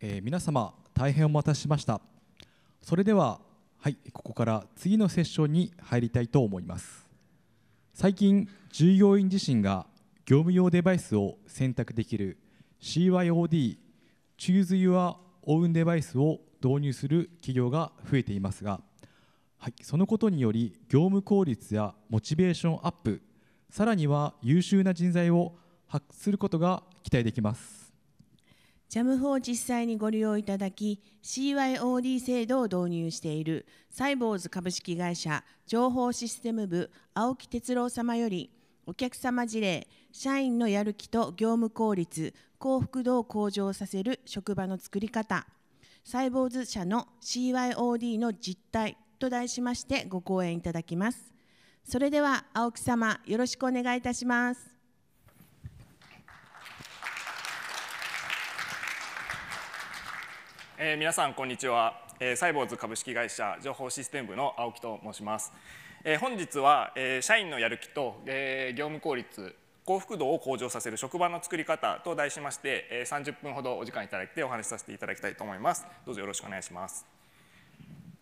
えー、皆様大変お待たせしましたそれでははいここから次のセッションに入りたいと思います最近従業員自身が業務用デバイスを選択できる CYOD Choose Your Own デバイスを導入する企業が増えていますが、はい、そのことにより業務効率やモチベーションアップさらには優秀な人材を発掘することが期待できますジャムフを実際にご利用いただき CYOD 制度を導入しているサイボーズ株式会社情報システム部青木哲郎様よりお客様事例社員のやる気と業務効率幸福度を向上させる職場の作り方サイボーズ社の CYOD の実態と題しましてご講演いただきますそれでは青木様よろしくお願いいたしますえー、皆さんこんにちは、えー、サイボーズ株式会社情報システム部の青木と申します、えー、本日は、えー、社員のやる気と、えー、業務効率幸福度を向上させる職場の作り方と題しまして、えー、30分ほどお時間いただいてお話しさせていただきたいと思いますどうぞよろしくお願いします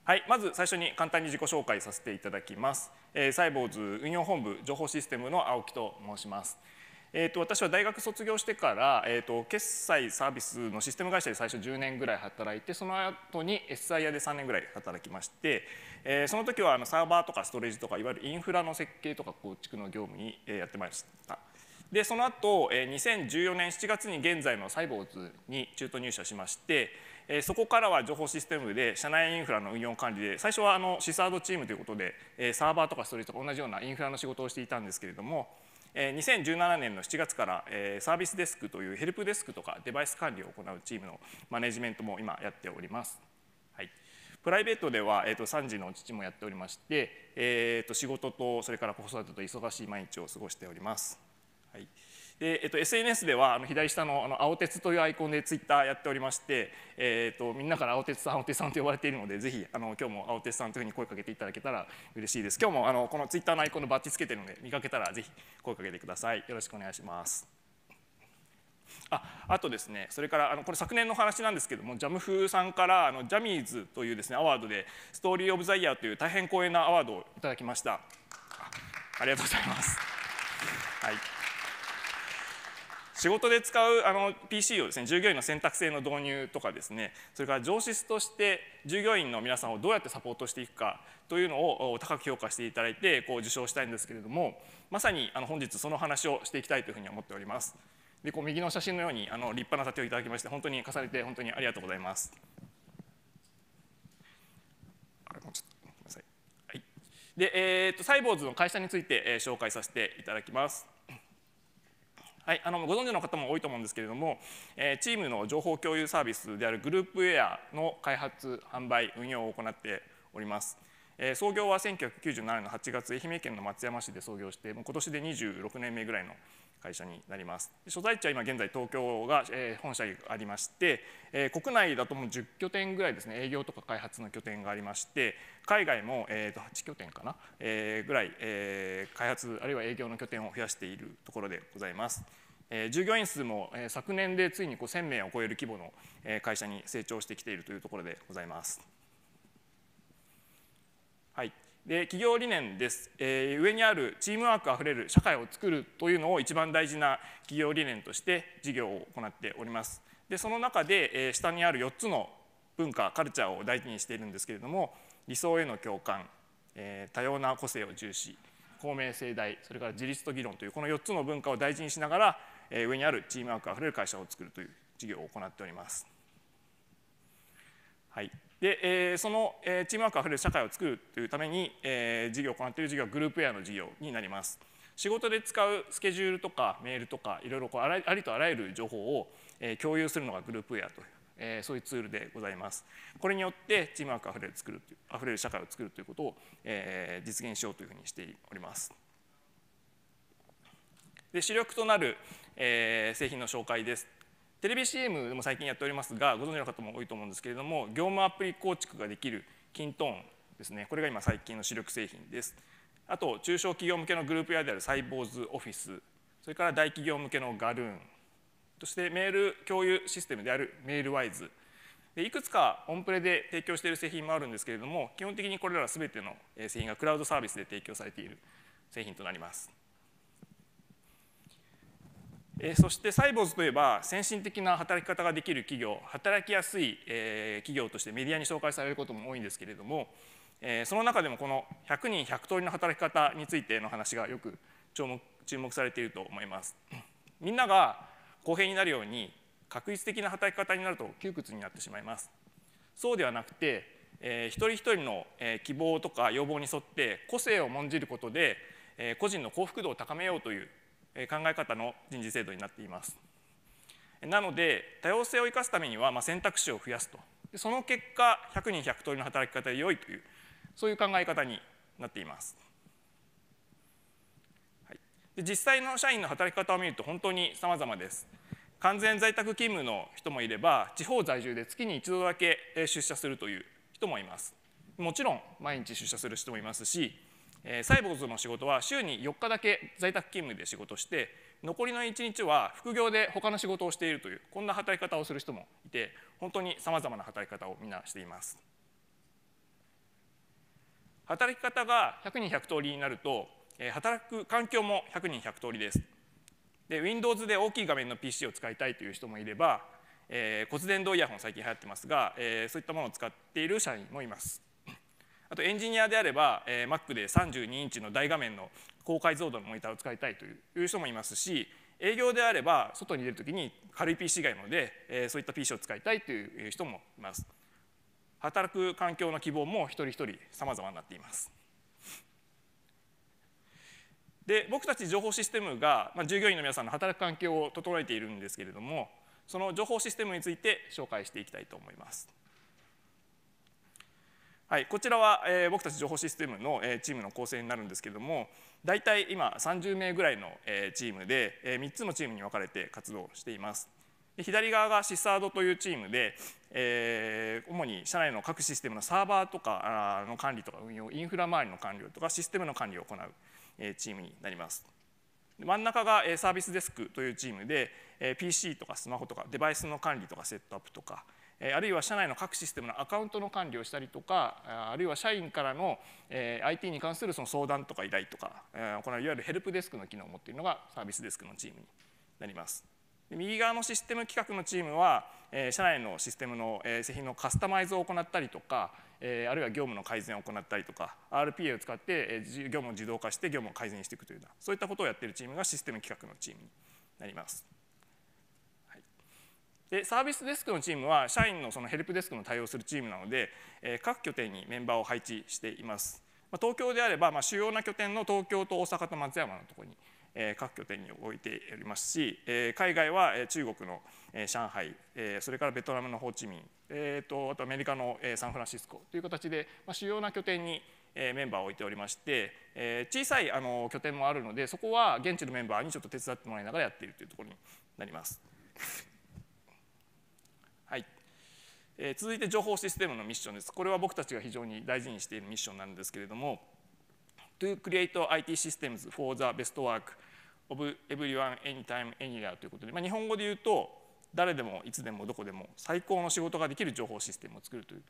はい、まず最初に簡単に自己紹介させていただきます、えー、サイボーズ運用本部情報システムの青木と申しますえーと、私は大学卒業してから、えーと、決済サービスのシステム会社で最初10年ぐらい働いてその後に SI a で3年ぐらい働きまして、えー、その時はあのサーバーとかストレージとかいわゆるインフラの設計とか構築の業務にやってました。でその後2014年7月に現在のサイボーズに中途入社しましてそこからは情報システムで社内インフラの運用管理で最初はあのシサードチームということでサーバーとかストレージとか同じようなインフラの仕事をしていたんですけれども2017年の7月からサービスデスクというヘルプデスクとかデバイス管理を行うチームのマネジメントも今やっております。はい、プライベートでは、えー、と3児の父もやっておりまして、えー、と仕事とそれから子育てと忙しい毎日を過ごしております。で、えっと、SNS ではあの左下のあの青鉄というアイコンでツイッターやっておりまして、えっと、みんなから青鉄さん青鉄さんと呼ばれているのでぜひあの今日も青鉄さんというふうに声かけていただけたら嬉しいです今日もあのこのツイッターのアイコンのバッジつけてるので見かけたらぜひ声かけてくださいよろしくお願いしますああとですねそれからあのこれ昨年の話なんですけどもジャムフさんからあのジャミーズというですねアワードでストーリー・オブ・ザ・イヤーという大変光栄なアワードをいただきましたありがとうございますはい仕事で使うあの PC をですね従業員の選択性の導入とかですねそれから上司として従業員の皆さんをどうやってサポートしていくかというのを高く評価していただいてこう受賞したいんですけれどもまさにあの本日その話をしていきたいというふうに思っております。でこう右の写真のようにあの立派な盾をいただきまして本当に重ねて本当にありがとうございます。で、えーと、とサイボーズの会社について、えー、紹介させていただきます。はい、あのご存知の方も多いと思うんですけれども、えチームの情報共有サービスであるグループウェアの開発販売運用を行っております、え創業は1997年の8月愛媛県の松山市で創業してもう今年で26年目ぐらいの会社になります所在地は今現在東京が、え本社にありまして、え国内だともう10拠点ぐらいですね営業とか開発の拠点がありまして海外も、えと8拠点かな、えぐらい、え開発あるいは営業の拠点を増やしているところでございます。え従業員数も、え昨年でついに1000名を超える規模の、え会社に成長してきているというところでございます。はい、で企業理念です、えー、上にあるチームワークあふれる社会を作るというのを一番大事な企業理念として事業を行っておりますでその中で、えー、下にある4つの文化カルチャーを大事にしているんですけれども理想への共感、えー、多様な個性を重視公明正大それから自立と議論というこの4つの文化を大事にしながら、えー、上にあるチームワークあふれる会社を作るという事業を行っております。はいで、えー、その、えチームワークあふれる社会を作るというために、えー、事業を行っている事業はグループウェアの事業になります。仕事で使うスケジュールとかメールとかいろいろこうあらありとあらゆる情報を、え共有するのがグループウェアという、えー、そういうツールでございます。これによってチームワークあふれる作るあふれる社会を作るということを、えー、実現しようというふうにしております。で主力となる、えー、製品の紹介ですテレビ CM でも最近やっておりますがご存知の方も多いと思うんですけれども業務アプリ構築ができるキントーンですねこれが今最近の主力製品ですあと中小企業向けのグループ屋であるサイボーズオフィスそれから大企業向けのガルーンそしてメール共有システムであるメールワイズでいくつかオンプレで提供している製品もあるんですけれども基本的にこれら全ての製品がクラウドサービスで提供されている製品となります。えそしてサイボーズといえば先進的な働き方ができる企業働きやすい、え企業としてメディアに紹介されることも多いんですけれども、えその中でもこの100人100通りの働き方についての話がよく注目注目されていると思います。みんなが公平になるように確率的な働き方になると窮屈になってしまいます。そうではなくて、え一人一人の、え希望とか要望に沿って個性を重んじることで、え個人の幸福度を高めようという考え方の人事制度になっています。なので多様性を生かすためには、まあ、選択肢を増やすとでその結果100人100通りの働き方で良いというそういう考え方になっています。で実際の社員の働き方を見ると本当に様々です。完全在宅勤務の人もいれば地方在住で月に一度だけ出社するという人もいます。もちろん毎日出社する人もいますしえサイボーズの仕事は週に4日だけ在宅勤務で仕事して残りの1日は副業で他の仕事をしているというこんな働き方をする人もいて本当にさまざまな働き方をみんなしています。働き方が100人100通りになると働く環境も100人100通りです。で Windows で大きい画面の PC を使いたいという人もいれば、えー、骨伝導イヤホン最近流行ってますが、えー、そういったものを使っている社員もいます。あとエンジニアであれば、えー、Mac で32インチの大画面の高解像度のモニターを使いたいという人もいますし営業であれば外に出るときに軽い PC がいいので、えー、そういった PC を使いたいという人もいます働く環境の希望も一人一人さまざまになっていますで僕たち情報システムが、まあ、従業員の皆さんの働く環境を整えているんですけれどもその情報システムについて紹介していきたいと思います。はい、こちらは、えー、僕たち情報システムの、えー、チームの構成になるんですけれども大体今30名ぐらいの、えー、チームで、えー、3つのチームに分かれて活動しています。で左側がシサードというチームで、えー、主に社内の各システムのサーバーとかの管理とか運用インフラ周りの管理とかシステムの管理を行う、えー、チームになります。真ん中がサービスデスクというチームで PC とかスマホとかデバイスの管理とかセットアップとかあるいは社内の各システムのアカウントの管理をしたりとかあるいは社員からの IT に関するその相談とか依頼とかこのいわゆるヘルプデスクの機能を持っているのがサービスデスクのチームになります。右側のシステム企画のチームは社内のシステムの製品のカスタマイズを行ったりとかあるいは業務の改善を行ったりとか RPA を使って業務を自動化して業務を改善していくというようなそういったことをやっているチームがシステム企画のチームになります。でサービスデスクのチームは社員のそのヘルプデスクの対応するチームなので、え各拠点にメンバーを配置しています、ま東京であれば、まあ、主要な拠点の東京と大阪と松山のところに、え各拠点に置いておりますし、え海外は、え中国の、え上海、えそれからベトナムのホーチミン、えー、とあとアメリカの、えサンフランシスコという形で、ま主要な拠点にメンバーを置いておりまして小さいあの拠点もあるのでそこは現地のメンバーにちょっと手伝ってもらいながらやっているというところになります。え続いて情報システムのミッションです。これは僕たちが非常に大事にしているミッションなんですけれども、To create IT systems for the best work of everyone, anytime, anywhere ということで、まあ、日本語で言うと、誰でもいつでもどこでも最高の仕事ができる情報システムを作るという、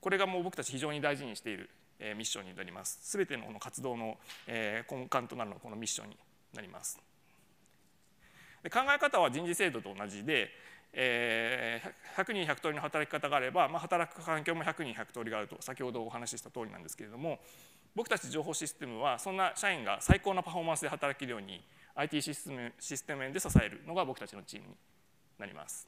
これがもう僕たち非常に大事にしている、えミッションになります。すべてのこの活動の、え根幹となるのはこのミッションになります。で考え方は人事制度と同じで、え100人100通りの働き方があれば、まあ、働く環境も100人100通りがあると先ほどお話しした通りなんですけれども僕たち情報システムはそんな社員が最高なパフォーマンスで働けるように IT システムシステム面で支えるのが僕たちのチームになります。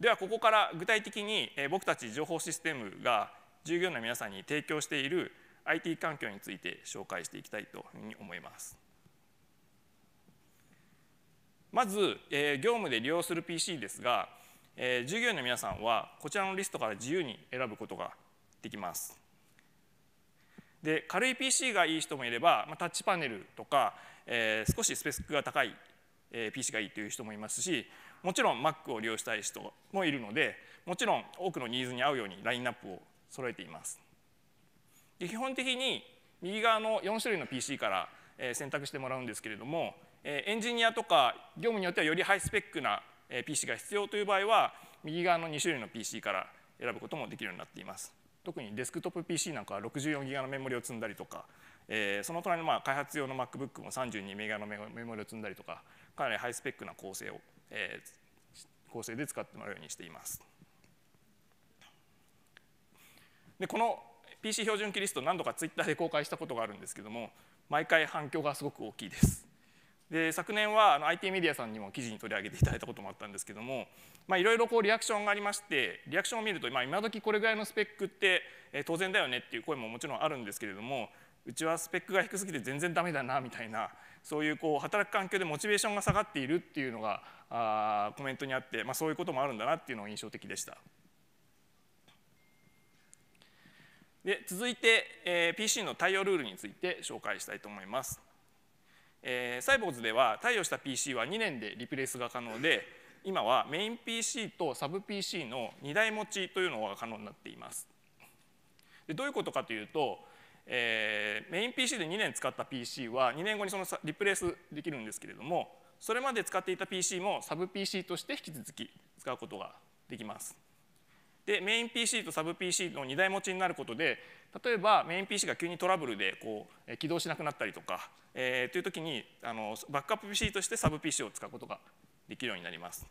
ではここから具体的に僕たち情報システムが従業員の皆さんに提供している IT 環境について紹介していきたいというふうに思います。まず、え業務で利用する PC ですが、え従業員の皆さんはこちらのリストから自由に選ぶことができます。で軽い PC がいい人もいれば、まタッチパネルとか、え少しスペックが高い PC がいいという人もいますしもちろん Mac を利用したい人もいるのでもちろん多くのニーズに合うようにラインナップを揃えています。で基本的に右側の4種類の PC から選択してもらうんですけれどもエンジニアとか業務によってはよりハイスペックな PC が必要という場合は右側の2種類の PC から選ぶこともできるようになっています。特にデスクトップ PC なんかは 64GB のメモリを積んだりとか、えその隣のまあ開発用の MacBook も3 2 m b のメモリを積んだりとかかなりハイスペックな構成を、え構成で使ってもらうようにしています。でこの PC 標準記リスト何度か Twitter で公開したことがあるんですけども毎回反響がすごく大きいです。で昨年はあの IT メディアさんにも記事に取り上げていただいたこともあったんですけどもいろいろリアクションがありましてリアクションを見ると、まあ、今時これぐらいのスペックって、え当然だよねっていう声ももちろんあるんですけれどもうちはスペックが低すぎて全然ダメだなみたいなそういうこう働く環境でモチベーションが下がっているっていうのがあコメントにあって、まあ、そういうこともあるんだなっていうのが印象的でした。で続いて、えー、PC の対応ルールについて紹介したいと思います。えー、サイボーズでは貸与した PC は2年でリプレイスが可能で今はメイン PC とサブ PC の2台持ちというのが可能になっていますでどういうことかというと、えー、メイン PC で2年使った PC は2年後にそのリプレイスできるんですけれどもそれまで使っていた PC もサブ PC として引き続き使うことができますでメイン PC とサブ PC の2台持ちになることで例えばメイン PC が急にトラブルでこう起動しなくなったりとか、えー、という時にあのバックアップ PC としてサブ PC を使うことができるようになります。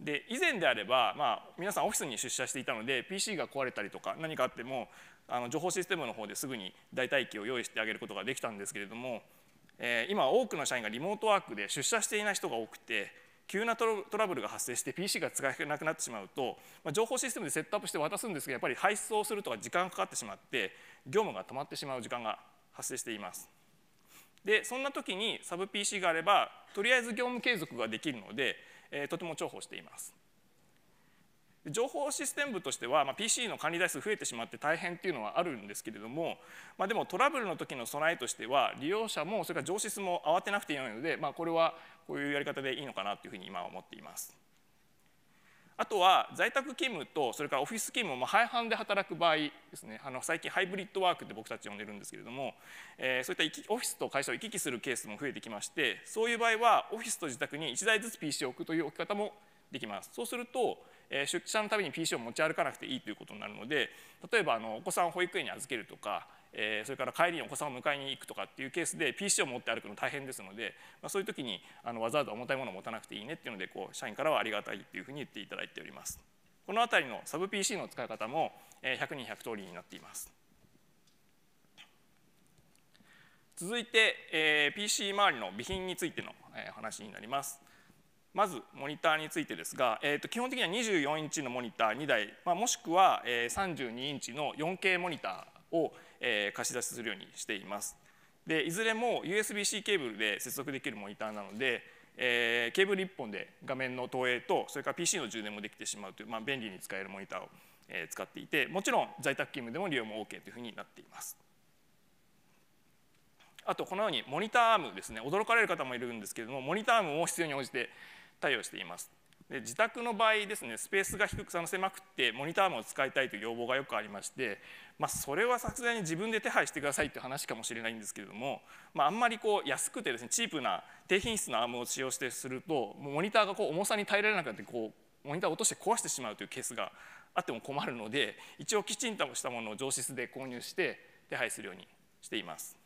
で以前であれば、まあ、皆さんオフィスに出社していたので PC が壊れたりとか何かあってもあの情報システムの方ですぐに代替機を用意してあげることができたんですけれども、えー、今多くの社員がリモートワークで出社していない人が多くて急なトラブルが発生して PC が使えなくなってしまうと、まあ、情報システムでセットアップして渡すんですがやっぱり配送するとか時間がかかってしまって業務が止まってしまう時間が発生しています。でそんな時にサブ PC があればとりあえず業務継続ができるので、えー、とても重宝しています。情報システム部としては、まあ、PC の管理台数増えてしまって大変っていうのはあるんですけれども、まあ、でもトラブルの時の備えとしては利用者もそれから上司も慌てなくていいので、まあ、これはこういうやり方でいいのかなというふうに今は思っています。あとは在宅勤務とそれからオフィス勤務も廃反で働く場合ですねあの最近ハイブリッドワークって僕たち呼んでるんですけれども、えー、そういったオフィスと会社を行き来するケースも増えてきましてそういう場合はオフィスと自宅に1台ずつ PC を置くという置き方もできます。そうすると出社のたびに PC を持ち歩かなくていいということになるので例えばあのお子さんを保育園に預けるとかえそれから帰りにお子さんを迎えに行くとかっていうケースで PC を持って歩くの大変ですので、まあ、そういう時にあのわざわざ重たいものを持たなくていいねっていうのでこう社員からはありがたいっていうふうに言っていただいておりますこの辺りのサブ PC の使い方も100人100通りになっています続いて、え PC 周りの備品についての、え話になりますまずモニターについてですが、えー、と基本的には24インチのモニター2台、まあ、もしくは、え32インチの 4K モニターを、え貸し出しするようにしていますでいずれも USB-C ケーブルで接続できるモニターなので、えー、ケーブル1本で画面の投影とそれから PC の充電もできてしまうという、まあ、便利に使えるモニターを、え使っていてもちろん在宅勤務でも利用も OK というふうになっていますあとこのようにモニターアームですね驚かれる方もいるんですけれどもモニターアームも必要に応じて対応しています。で自宅の場合ですねスペースが低く狭くてモニターも使いたいという要望がよくありまして、まあ、それはさすがに自分で手配してくださいという話かもしれないんですけれども、まあ、あんまりこう安くてですねチープな低品質のアームを使用してするとモニターがこう重さに耐えられなくなってこうモニターを落として壊してしまうというケースがあっても困るので一応きちんとしたものを上質で購入して手配するようにしています。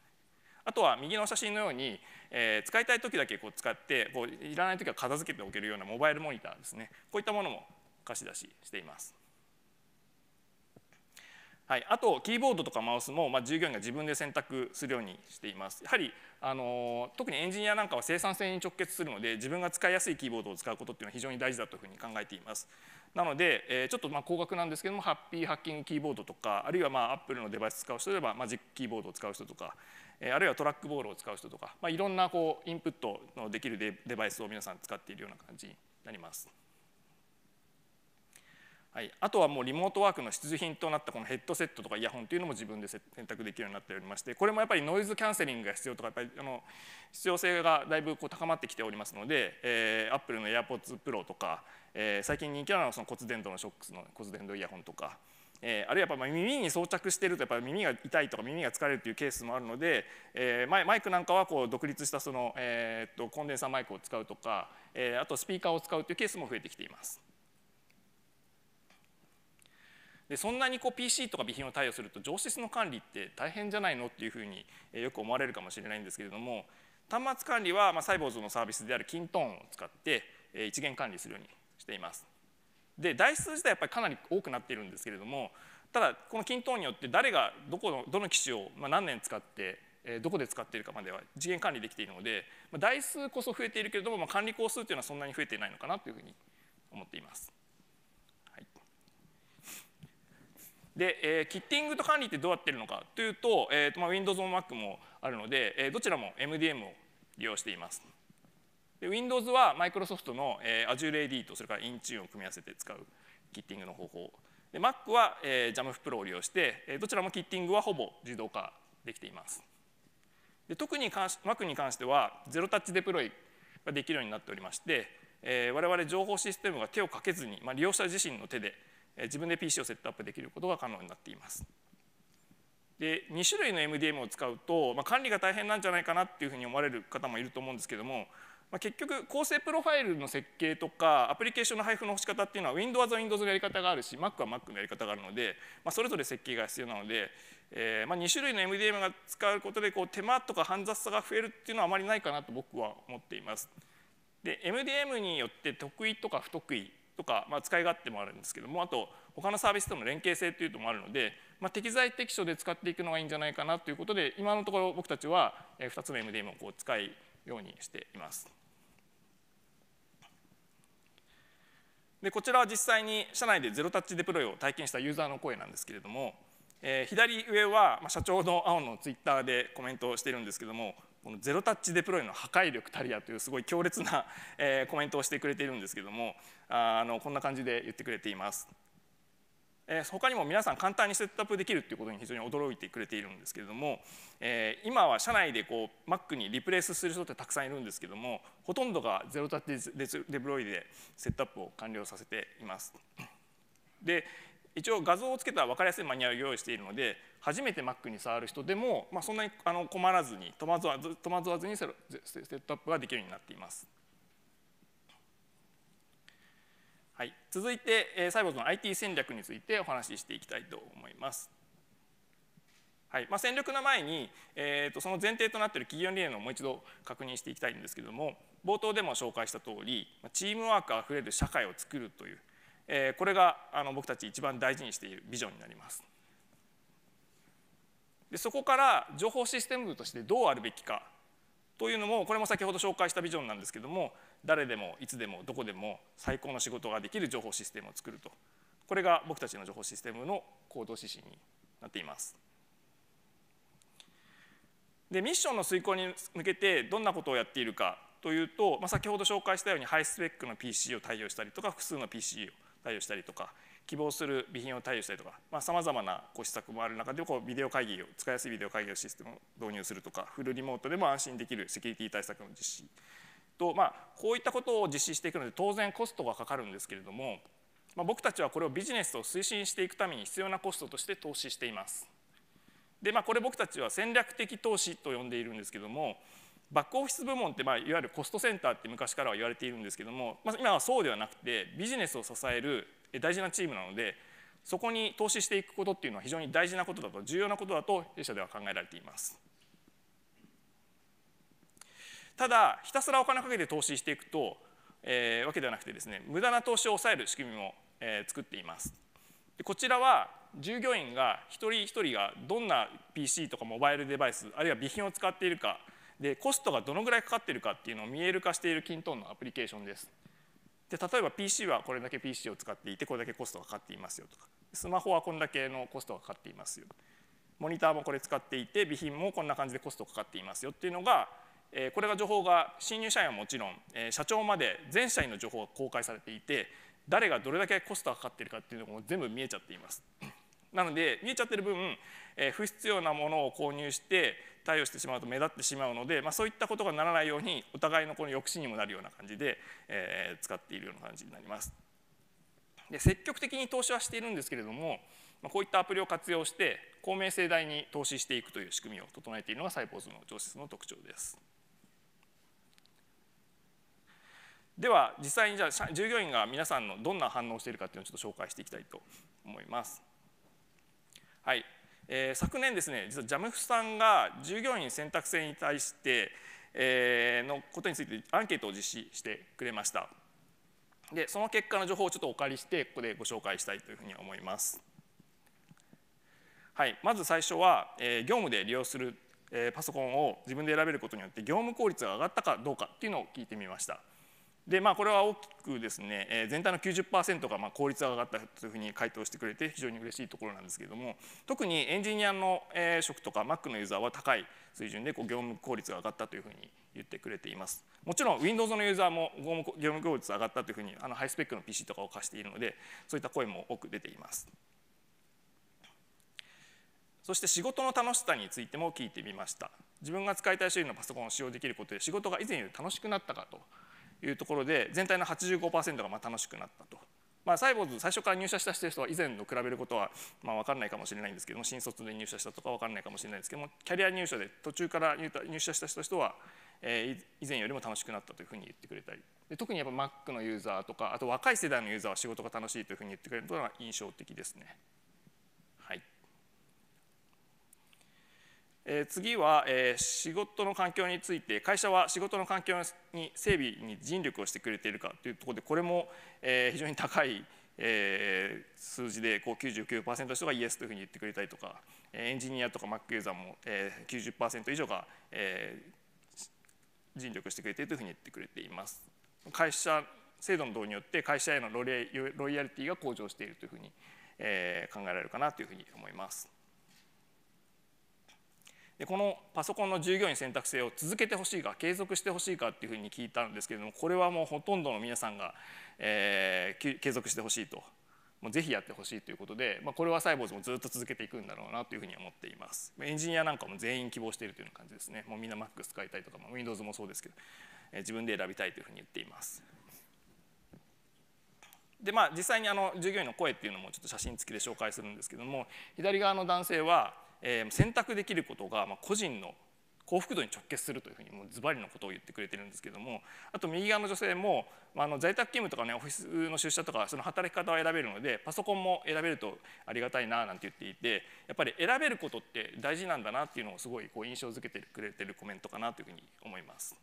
あとは右の写真のようにえー、使いたい時だけこう使ってこういらない時は片付けておけるようなモバイルモニターですねこういったものも貸し出ししています。はい、あとキーボードとかマウスも、まあ、従業員が自分で選択するようにしています。やはりあの特にエンジニアなんかは生産性に直結するので自分が使いやすいキーボードを使うことっていうのは非常に大事だというふうに考えています。なので、えー、ちょっとまあ高額なんですけどもハッピーハッキングキーボードとかあるいはまあ Apple のデバイス使う人であればマジックキーボードを使う人とか、あるいはトラックボールを使う人とか、まあ、いろんなこうインプットのできるデバイスを皆さん使っているような感じになります。はい、あとはもうリモートワークの必需品となったこのヘッドセットとかイヤホンというのも自分で選択できるようになっておりましてこれもやっぱりノイズキャンセリングが必要とかやっぱりあの必要性がだいぶこう高まってきておりますので、えー、Apple の AirPods Pro とか、えー、最近人気なのはその骨伝導のショックスの骨伝導イヤホンとか、えー、あるいはやっぱ耳に装着してるとやっぱ耳が痛いとか耳が疲れるというケースもあるので、えー、マイクなんかはこう独立したその、えー、とコンデンサーマイクを使うとか、えー、あとスピーカーを使うというケースも増えてきています。でそんなにこう PC とか備品を対応すると上質の管理って大変じゃないのっていうふうによく思われるかもしれないんですけれども端末管理はまあサイボーズのサービスであるキントーンを使って一元管理するようにしています。で台数自体やっぱりかなり多くなっているんですけれどもただこの均等によって誰がどこのどの機種を、まあ、何年使ってどこで使っているかまでは次元管理できているので、まあ、台数こそ増えているけれども、まあ、管理工数というのはそんなに増えていないのかなというふうに思っています。はい、で、えキッティングと管理ってどうやってるのかというと,、えとまあ、Windows も Mac もあるので、えどちらも MDM を利用しています。で Windows はマイクロソフトの、えー、Azure AD とそれから Intune を組み合わせて使うキッティングの方法で Mac は、えー、JAMF Pro を利用して、えー、どちらもキッティングはほぼ自動化できていますで特に関し Mac に関してはゼロタッチデプロイができるようになっておりまして、えー、我々情報システムが手をかけずに、まあ、利用者自身の手で、えー、自分で PC をセットアップできることが可能になっていますで2種類の MDM を使うと、まあ、管理が大変なんじゃないかなっていうふうに思われる方もいると思うんですけどもまあ、結局構成プロファイルの設計とかアプリケーションの配布の干し方っていうのは Windows は Windows のやり方があるし Mac は Mac のやり方があるので、まあ、それぞれ設計が必要なので、えーまあ、2種類の MDM が使うことでこう手間とか煩雑さが増えるっていうのはあまりないかなと僕は思っています。で MDM によって得意とか不得意とか、まあ、使い勝手もあるんですけどもあと他のサービスとの連携性というのもあるので、まあ、適材適所で使っていくのがいいんじゃないかなということで今のところ僕たちは2つの MDM をこう使いようにしています。でこちらは実際に社内でゼロタッチデプロイを体験したユーザーの声なんですけれども、えー、左上は社長の青のツイッターでコメントをしているんですけどもこのゼロタッチデプロイの破壊力たりやというすごい強烈な、えコメントをしてくれているんですけどもあのこんな感じで言ってくれています。え他にも皆さん簡単にセットアップできるっていうことに非常に驚いてくれているんですけれども、え今は社内でこう Mac にリプレイスする人ってたくさんいるんですけどもほとんどがゼロタッチデプロイでセットアップを完了させています。で一応画像をつけた分かりやすいマニュアルを用意しているので初めて Mac に触る人でも、まあ、そんなにあの困らずに戸惑わずにセットアップができるようになっています。はい、続いて、えー、サイボズの IT 戦略についてお話ししていきたいと思います。はいまあ、戦略の前に、えーと、その前提となっている企業理念をもう一度確認していきたいんですけれども冒頭でも紹介した通りチームワークあふれる社会を作るという、えー、これがあの僕たち一番大事にしているビジョンになります。でそこから情報システム部としてどうあるべきかというのもこれも先ほど紹介したビジョンなんですけども誰でもいつでもどこでも最高の仕事ができる情報システムを作るとこれが僕たちの情報システムの行動指針になっています。でミッションの遂行に向けてどんなことをやっているかというと、まあ、先ほど紹介したようにハイスペックの PC を対応したりとか複数の PC を対応したりとか希望する備品を対応したりとかさまざ、まなご施策もある中でこうビデオ会議を使いやすいビデオ会議のシステムを導入するとかフルリモートでも安心できるセキュリティ対策の実施と、まあ、こういったことを実施していくので当然コストがかかるんですけれども、まあ、僕たちはこれをビジネスを推進していくために必要なコストとして投資しています。でまあ、これ僕たちは戦略的投資と呼んでいるんですけどもバックオフィス部門って、まあ、いわゆるコストセンターって昔からは言われているんですけども、まあ、今はそうではなくてビジネスを支える大事なチームなのでそこに投資していくことっていうのは非常に大事なことだと重要なことだと弊社では考えられています。ただひたすらお金をかけて投資していくと、えー、わけではなくてですね無駄な投資を抑える仕組みも、えー、作っていますでこちらは従業員が一人一人がどんな PC とかモバイルデバイスあるいは備品を使っているかでコストがどのぐらいかかっているかっていうのを見える化しているキントンのアプリケーションですで例えば PC はこれだけ PC を使っていてこれだけコストがかかっていますよとかスマホはこんだけのコストがかかっていますよモニターもこれ使っていて備品もこんな感じでコストかかっていますよっていうのがこれが情報が新入社員はもちろん社長まで全社員の情報が公開されていて誰がどれだけコストがかかっているかっていうのも全部見えちゃっています。なので見えちゃってる分不必要なものを購入して対応してしまうと目立ってしまうので、まあ、そういったことがならないようにお互いのこの抑止にもなるような感じで、え使っているような感じになります。で積極的に投資はしているんですけれども、まこういったアプリを活用して公明正大に投資していくという仕組みを整えているのがサイボーズの上質の特徴です。では実際にじゃあ従業員が皆さんのどんな反応をしているかっていうのをちょっと紹介していきたいと思います。はい、えー、昨年ですね実はジャムフさんが従業員選択制に対して、えー、のことについてアンケートを実施してくれました。でその結果の情報をちょっとお借りしてここでご紹介したいというふうに思います。はい、まず最初は、えー、業務で利用する、えー、パソコンを自分で選べることによって業務効率が上がったかどうかっていうのを聞いてみました。でまあ、これは大きくですね、え全体の90%がまあ効率が上がったというふうに回答してくれて非常に嬉しいところなんですけれども特にエンジニアの職とか Mac のユーザーは高い水準でこう業務効率が上がったというふうに言ってくれていますもちろん Windows のユーザーも業務効率が上がったというふうにあのハイスペックの PC とかを貸しているのでそういった声も多く出ていますそして仕事の楽しさについても聞いてみました自分が使いたい種類のパソコンを使用できることで仕事が以前より楽しくなったかというところで全体の85%がま楽しくなったと。まあ、サイボーズ最初から入社した人は以前と比べることはま分かんないかもしれないんですけども新卒で入社したとか分かんないかもしれないですけどもキャリア入社で途中から入社した人は、え以前よりも楽しくなったというふうに言ってくれたりで特にやっぱ Mac のユーザーとかあと若い世代のユーザーは仕事が楽しいというふうに言ってくれるのが印象的ですね。え次は、え仕事の環境について会社は仕事の環境に整備に尽力をしてくれているかというところでこれも、え非常に高い、え数字でこう99%の人がイエスというふうに言ってくれたりとかエンジニアとか Mac ユーザーも、えー、90%以上が、え尽力してくれているというふうに言ってくれています。会社制度の導入によって会社へのロイヤリティが向上しているというふうに、え考えられるかなというふうに思います。でこのパソコンの従業員選択制を続けてほしいか継続してほしいかっていうふうに聞いたんですけれどもこれはもうほとんどの皆さんが、えー、継続してほしいともうぜひやってほしいということで、まあ、これはサイボーズもずっと続けていくんだろうなというふうに思っていますエンジニアなんかも全員希望しているという感じですねもうみんな Mac 使いたいとか、まあ、Windows もそうですけど、えー、自分で選びたいというふうに言っていますでまあ実際にあの従業員の声っていうのもちょっと写真付きで紹介するんですけども左側の男性は選択できることが個人の幸福度に直結するというふうにもうズバリのことを言ってくれてるんですけどもあと右側の女性も、まあ、の在宅勤務とかねオフィスの出社とかその働き方を選べるのでパソコンも選べるとありがたいななんて言っていてやっぱり選べることって大事なんだなっていうのをすごいこう印象づけてくれてるコメントかなというふうに思います。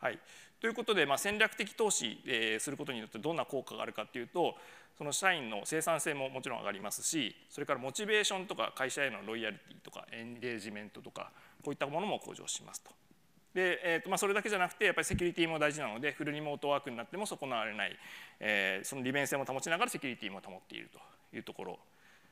はい、ということで、まあ、戦略的投資、えー、することによってどんな効果があるかっていうとその社員の生産性ももちろん上がりますしそれからモチベーションとか会社へのロイヤリティとかエンゲージメントとかこういったものも向上しますと。でえーとまあ、それだけじゃなくてやっぱりセキュリティも大事なのでフルリモートワークになっても損なわれない、えー、その利便性も保ちながらセキュリティも保っているというところ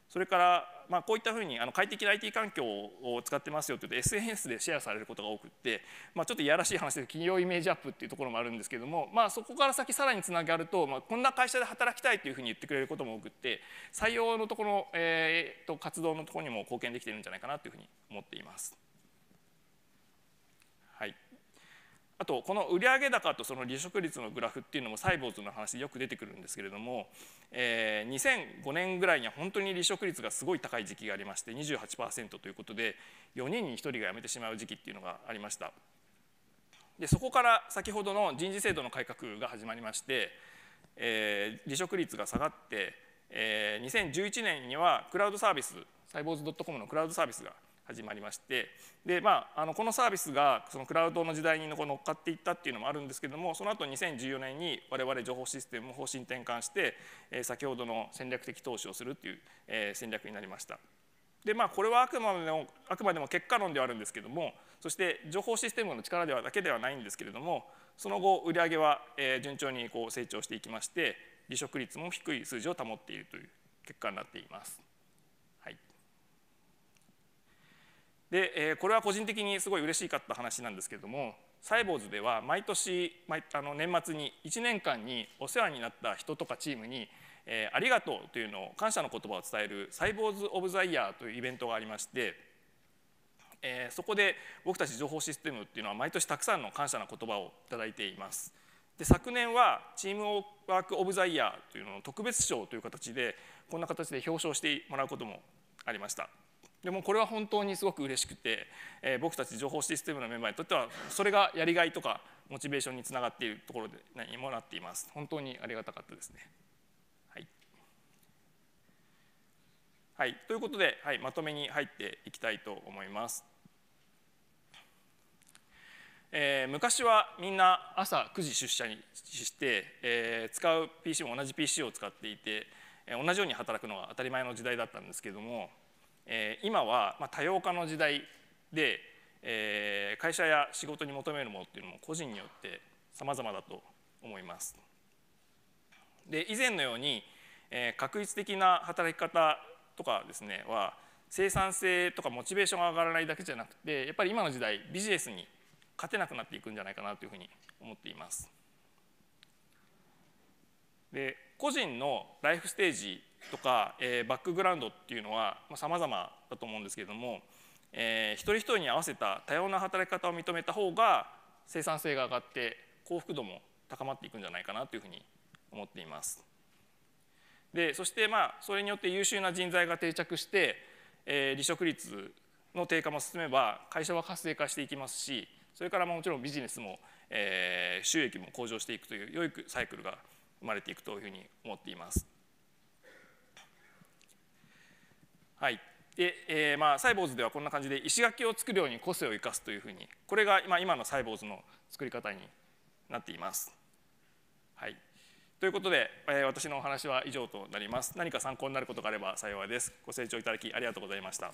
それから、まあ、こういったふうにあの快適な IT 環境を使ってますよというと SNS でシェアされることが多くって、まあ、ちょっといやらしい話で企業イメージアップっていうところもあるんですけども、まあ、そこから先さらにつながると、まあ、こんな会社で働きたいというふうに言ってくれることも多くって採用のところえと活動のところにも貢献できてるんじゃないかなというふうに思っています。あとこの売上高とその離職率のグラフっていうのもサイボーズの話でよく出てくるんですけれども、えー、2005年ぐらいには本当に離職率がすごい高い時期がありまして28%ということで4人に1人が辞めてしまう時期っていうのがありましたでそこから先ほどの人事制度の改革が始まりまして、えー、離職率が下がって、えー、2011年にはクラウドサービスサイボーズ .com のクラウドサービスが始まりましてで、まあ、あのこのサービスがそのクラウドの時代にこ乗っかっていったっていうのもあるんですけどもその後2014年に我々情報システム方針転換して、え先ほどの戦略的投資をするっていう、え戦略になりました。でまあ、これはあくまでもあくまでも結果論ではあるんですけどもそして情報システムの力ではだけではないんですけれどもその後売上は、え順調にこう成長していきまして離職率も低い数字を保っているという結果になっています。で、えこれは個人的にすごい嬉しかった話なんですけれどもサイボーズでは毎年あの年末に1年間にお世話になった人とかチームに、えー、ありがとうというのを感謝の言葉を伝えるサイボーズ・オブ・ザ・イヤーというイベントがありまして、えー、そこで僕たち情報システムっていうのは毎年たくさんの感謝の言葉を頂いています。で昨年はチームワーク・オブ・ザ・イヤーというのの特別賞という形でこんな形で表彰してもらうこともありました。でもこれは本当にすごく嬉しくて、えー、僕たち情報システムのメンバーにとってはそれがやりがいとかモチベーションにつながっているところにもなっています本当にありがたかったですね。はい、はい、ということで、はい、まとめに入っていきたいと思います。えー、昔はみんな朝9時出社にして、えー、使う PC も同じ PC を使っていて同じように働くのが当たり前の時代だったんですけどもえー、今は、まあ、多様化の時代で、えー、会社や仕事に求めるものっていうのも個人によってさまざまだと思います。で以前のように、えー、確率的な働き方とかですねは生産性とかモチベーションが上がらないだけじゃなくてやっぱり今の時代ビジネスに勝てなくなっていくんじゃないかなというふうに思っています。で個人のライフステージとか、えー、バックグラウンドっていうのはさまざ、まだと思うんですけれども、えー、一人一人に合わせた多様な働き方を認めた方が生産性が上がって幸福度も高まっていくんじゃないかなというふうに思っています。でそしてまあそれによって優秀な人材が定着して、えー、離職率の低下も進めば会社は活性化していきますしそれからもちろんビジネスも、えー、収益も向上していくという良いサイクルが生まれていくというふうに思っています。はいでえーまあ、サイボーズではこんな感じで石垣を作るように個性を生かすというふうにこれが今今のサイボーズの作り方になっています。はい、ということで、えー、私のお話は以上となります。何か参考になることがあれば幸いです。ご清聴いただきありがとうございました。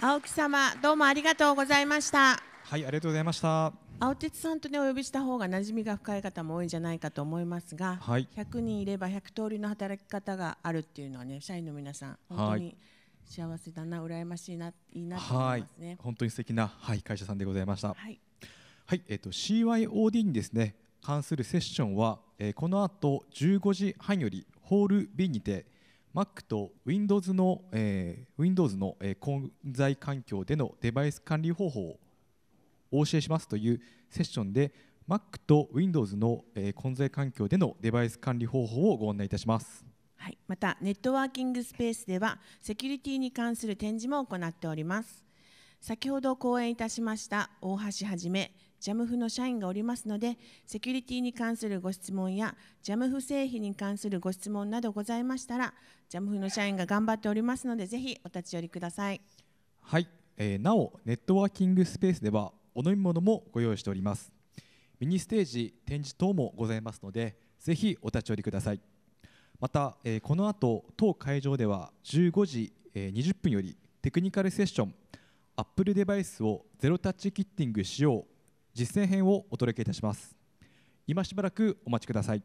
青木様、どうもありがとうございました。はい、ありがとうございました。青鉄さんとねお呼びした方が馴染みが深い方も多いんじゃないかと思いますが、はい、100人いれば100通りの働き方があるっていうのはね社員の皆さん本当に幸せだな、羨ましいないいなと思いますね本当に素敵なはい会社さんでございましたはい、はい、えっ、ー、と CYOD にですね関するセッションは、えー、この後15時半よりホール B にて Mac と Windows の、えー、Windows の、えー、混在環境でのデバイス管理方法をお教えしますというセッションで Mac と Windows の、え混在環境でのデバイス管理方法をご案内いたします。はい、またネットワーキングスペースではセキュリティに関する展示も行っております。先ほど講演いたしました大橋はじめ JAMF の社員がおりますのでセキュリティに関するご質問や JAMF 製品に関するご質問などございましたら JAMF の社員が頑張っておりますのでぜひお立ち寄りください。はい、えー、なおネットワーキングスペースではお飲み物もご用意しておりますミニステージ展示等もございますのでぜひお立ち寄りくださいまた、えー、この後当会場では15時、えー、20分よりテクニカルセッションアップルデバイスをゼロタッチキッティングしよう実践編をお届けいたします今しばらくお待ちください